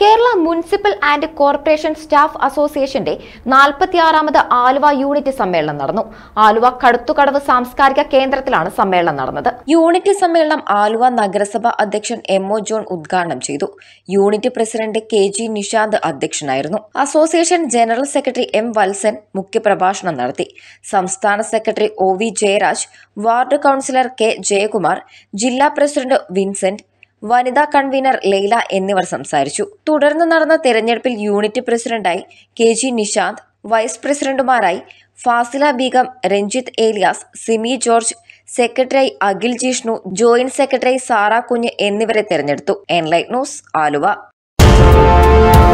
Kerala municipal and corporation staff അസോസിയേഷന്റെ നാൽപ്പത്തിയാറാമത് Aluva unit സമ്മേളനം നടന്നു ആലുവ കടുത്തുകടവ് സാംസ്കാരിക കേന്ദ്രത്തിലാണ് സമ്മേളനം നടന്നത് യൂണിറ്റ് സമ്മേളനം ആലുവ നഗരസഭ അധ്യക്ഷൻ എം ഒ ജോൺ ഉദ്ഘാടനം ചെയ്തു unit president K G Nishanth അധ്യക്ഷനായിരുന്നു association general secretary M Valsan മുഖ്യപ്രഭാഷണം നടത്തി സംസ്ഥാന secretary O V Jayaraj ward councillor K Jayakumar ജില്ലാ പ്രസിഡന്റ് വിൻസെന്റ് വനിതാ കൺവീനർ ലൈല എന്നിവർ സംസാരിച്ചു തുടർന്ന് നടന്ന തെരഞ്ഞെടുപ്പിൽ യൂണിറ്റ് പ്രസിഡന്റായി കെ ജി നിഷാന്ത് വൈസ് പ്രസിഡന്റുമാരായി Fasila Beegum Ranjith Elias Simi George secretary Akhil Jishnu joint secretary Sara Kunju എന്നിവരെ തെരഞ്ഞെടുത്തു എൻലൈറ്റ് ന്യൂസ് ആലുവ